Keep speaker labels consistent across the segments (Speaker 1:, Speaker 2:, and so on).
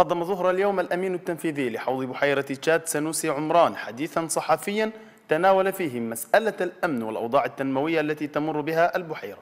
Speaker 1: قدم ظهر اليوم الأمين التنفيذي لحوض بحيرة تشاد سنوسي عمران حديثا صحفيا تناول فيه مسألة الأمن والأوضاع التنموية التي تمر بها البحيرة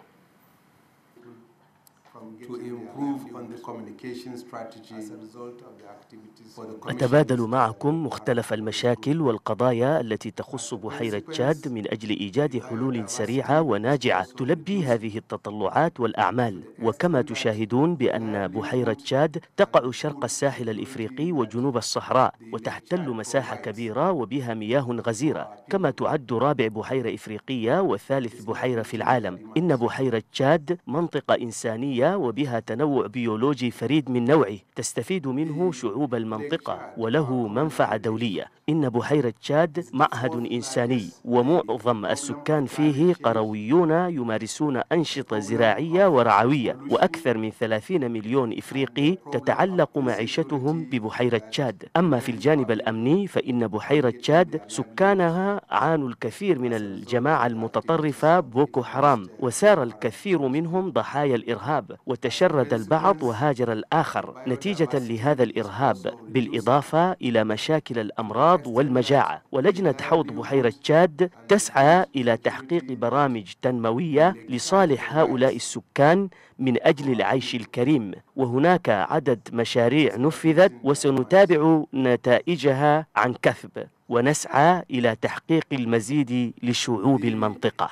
Speaker 1: أتبادل معكم مختلف المشاكل والقضايا التي تخص بحيرة تشاد من أجل إيجاد حلول سريعة وناجعة تلبي هذه التطلعات والأعمال وكما تشاهدون بأن بحيرة تشاد تقع شرق الساحل الإفريقي وجنوب الصحراء وتحتل مساحة كبيرة وبها مياه غزيرة كما تعد رابع بحيرة إفريقية وثالث بحيرة في العالم إن بحيرة تشاد منطقة إنسانية وبها تنوع بيولوجي فريد من نوعه تستفيد منه شعوب المنطقة وله منفعة دولية إن بحيرة تشاد معهد إنساني ومعظم السكان فيه قرويون يمارسون أنشطة زراعية ورعوية وأكثر من 30 مليون إفريقي تتعلق معيشتهم ببحيرة تشاد أما في الجانب الأمني فإن بحيرة تشاد سكانها عانوا الكثير من الجماعة المتطرفة بوكو حرام وسار الكثير منهم ضحايا الإرهاب وتشرد البعض وهاجر الآخر نتيجة لهذا الإرهاب بالإضافة إلى مشاكل الأمراض والمجاعة ولجنة حوض بحيرة تشاد تسعى إلى تحقيق برامج تنموية لصالح هؤلاء السكان من أجل العيش الكريم وهناك عدد مشاريع نفذت وسنتابع نتائجها عن كثب ونسعى إلى تحقيق المزيد لشعوب المنطقة